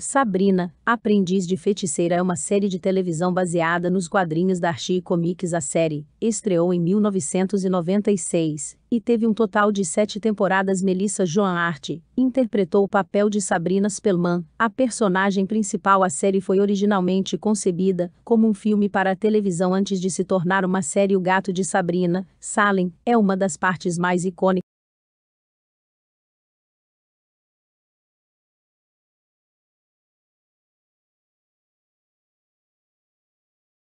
Sabrina, Aprendiz de Feiticeira é uma série de televisão baseada nos quadrinhos da Archie Comics. A série estreou em 1996 e teve um total de sete temporadas. Melissa Joan Hart interpretou o papel de Sabrina Spellman, a personagem principal. A série foi originalmente concebida como um filme para a televisão antes de se tornar uma série. O Gato de Sabrina, Salem, é uma das partes mais icônicas.